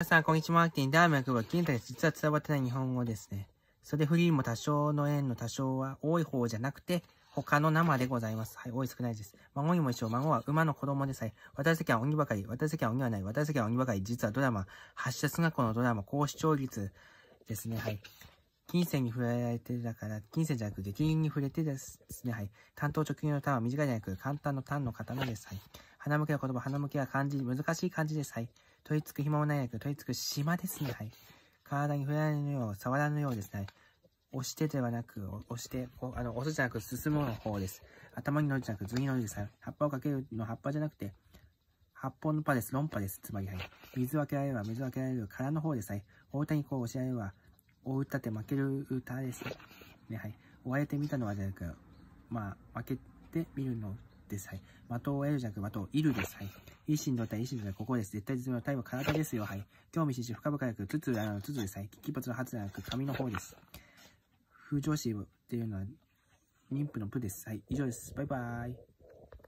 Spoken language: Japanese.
皆さん、こんにちは。マーティンーアメは現太で実は伝わってない日本語ですね。それフリーも多少の円の多少は多い方じゃなくて、他の生でございます。はい、多い少ないです。孫にも一緒、孫は馬の子供でさえ、私だけは鬼ばかり、私だけは鬼はない、私だけは鬼ばかり、実はドラマ、発射がこのドラマ、高視聴率ですね、はい。金銭に触れられてだから、金銭じゃなく、激銀に触れてですね、はい。担当直入の単は短いじゃなく、簡単の単の刀です、はい。花向けの言葉、花向けは漢字、難しい漢字です。はい。取り付く暇もない役、取り付く島ですね。はい。体に触れられぬよう、触らぬようですね。押してではなく、押して、あの、押すじゃなく進む方です。頭に乗るじゃなく、図に乗るです。は葉っぱをかけるの葉っぱじゃなくて、っぱのパです。論破です。つまり、はい。水をけられれば、水をけられる空の方です。はい。大谷こう押しられは、ば、大歌って負ける歌です。ね、はい。追われてみたのはじゃなく、まあ、負けてみるのです。はい。的を得るじゃなく、的をいるです。はい。いい心動体、いい心動体、ここです。絶対絶命の体は体ですよ。はい。興味津々、深々く、つつ、あの、つつです。はい。気発の発ではなく、髪の方です。風上子っていうのは、妊婦のプです。はい。以上です。バイバーイ。